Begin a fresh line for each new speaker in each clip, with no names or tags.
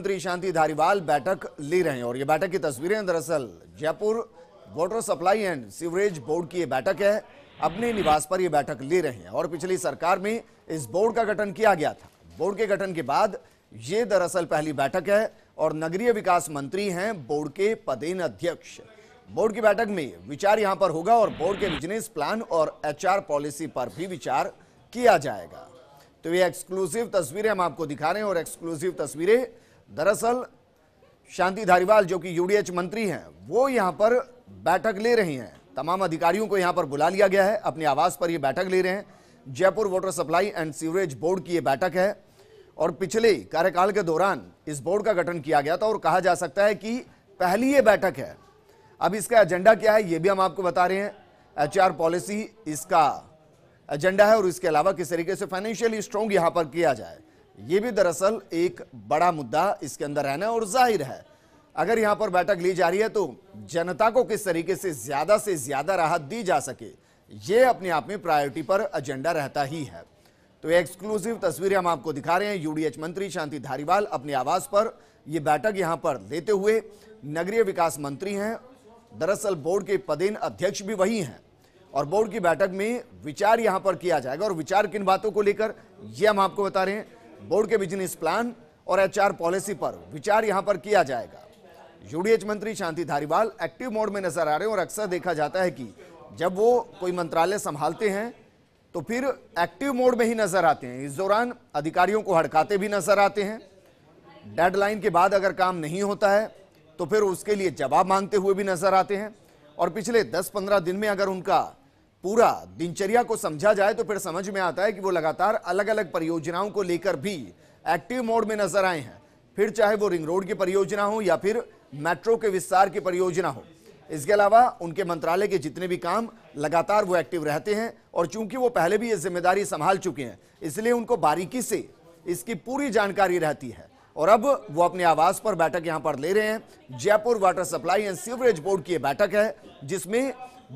मंत्री शांति धारीवाल बैठक ले रहे हैं और ये बैठक की तस्वीरें दरअसल Jaipur water supply and sewerage board की ये बैठक है अपने निवास पर ये बैठक ले रहे हैं और पिछली सरकार में इस बोर्ड का गठन किया गया था बोर्ड के गठन के बाद ये दरअसल पहली बैठक है और नगरीय विकास मंत्री हैं बोर्ड के पदेन अध्यक्ष बोर्ड की बैठक में विचार यहाँ पर होगा और बोर्ड के बिजनेस प्लान और एच पॉलिसी पर भी विचार किया जाएगा तो ये एक्सक्लूसिव तस्वीरें हम आपको दिखा रहे हैं और एक्सक्लूसिव तस्वीरें दरअसल शांति धारीवाल जो कि यूडीएच मंत्री हैं वो यहाँ पर बैठक ले रही हैं तमाम अधिकारियों को यहाँ पर बुला लिया गया है अपने आवास पर ये बैठक ले रहे हैं Jaipur water supply and sewerage board की ये बैठक है और पिछले कार्यकाल के दौरान इस बोर्ड का गठन किया गया था और कहा जा सकता है कि पहली ये बैठक है अब इसका एजेंडा क्या है ये भी हम आपको बता रहे हैं एच पॉलिसी इसका एजेंडा है और इसके अलावा किस तरीके से फाइनेंशियली स्ट्रॉन्ग यहाँ पर किया जाए ये भी दरअसल एक बड़ा मुद्दा इसके अंदर रहना और जाहिर है अगर यहां पर बैठक ली जा रही है तो जनता को किस तरीके से ज़्यादा से ज़्यादा राहत दी जा सके ये अपने आप में प्रायोरिटी पर एजेंडा रहता ही है तो एक्सक्लूसिव तस्वीरें हम आपको दिखा रहे हैं यूडीएच मंत्री शांति धारीवाल अपने आवास पर यह बैठक यहां पर लेते हुए नगरीय विकास मंत्री हैं दरअसल बोर्ड के पदेन अध्यक्ष भी वही हैं और बोर्ड की बैठक में विचार यहां पर किया जाएगा और विचार किन बातों को लेकर यह हम आपको बता रहे हैं बोर्ड के बिजनेस प्लान और एचआर पॉलिसी पर विचार यहां पर किया जाएगा यूडीएच मंत्री शांति धारीवाल एक्टिव मोड में नजर आ रहे हैं और अक्सर देखा जाता है कि जब वो कोई मंत्रालय संभालते हैं तो फिर एक्टिव मोड में ही नजर आते हैं इस दौरान अधिकारियों को हड़काते भी नजर आते हैं डेडलाइन के बाद अगर काम नहीं होता है तो फिर उसके लिए जवाब मांगते हुए भी नजर आते हैं और पिछले 10-15 दिन में अगर उनका पूरा दिनचर्या को समझा जाए तो फिर समझ में आता है कि वो लगातार अलग अलग परियोजनाओं को लेकर भी एक्टिव मोड में नजर आए हैं फिर चाहे वो रिंग रोड की परियोजना हो या फिर मेट्रो के विस्तार की परियोजना हो इसके अलावा उनके मंत्रालय के जितने भी काम लगातार वो एक्टिव रहते हैं और चूंकि वो पहले भी ये जिम्मेदारी संभाल चुके हैं इसलिए उनको बारीकी से इसकी पूरी जानकारी रहती है और अब वो अपने आवास पर बैठक यहां पर ले रहे हैं Jaipur water supply and sewerage board की बैठक है जिसमें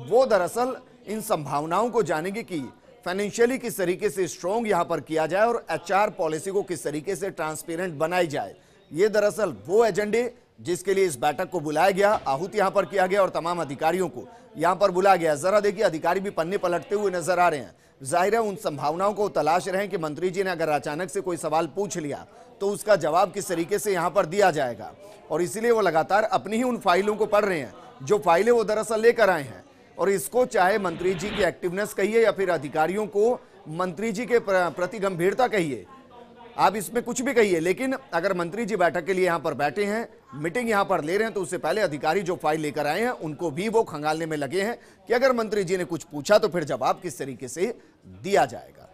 वो दरअसल इन संभावनाओं को जानेंगे कि फाइनेंशियली किस तरीके से स्ट्रॉन्ग यहां पर किया जाए और एचआर पॉलिसी को किस तरीके से ट्रांसपेरेंट बनाई जाए ये दरअसल वो एजेंडे जिसके लिए इस बैठक को बुलाया गया आहूत यहां पर किया गया और तमाम अधिकारियों को यहां पर बुलाया गया जरा देखिए अधिकारी भी पन्ने पलटते हुए नजर आ रहे हैं जाहिर है उन संभावनाओं को तलाश रहे कि मंत्री जी ने अगर अचानक से कोई सवाल पूछ लिया तो उसका जवाब किस तरीके से यहाँ पर दिया जाएगा और इसीलिए वो लगातार अपनी ही उन फाइलों को पढ़ रहे हैं जो फाइलें वो दरअसल लेकर आए हैं और इसको चाहे मंत्री जी की एक्टिवनेस कहिए या फिर अधिकारियों को मंत्री जी के प्रति गंभीरता कहिए आप इसमें कुछ भी कहिए लेकिन अगर मंत्री जी बैठक के लिए यहाँ पर बैठे हैं मीटिंग यहाँ पर ले रहे हैं तो उससे पहले अधिकारी जो फाइल लेकर आए हैं उनको भी वो खंगालने में लगे हैं कि अगर मंत्री जी ने कुछ पूछा तो फिर जवाब किस तरीके से दिया जाएगा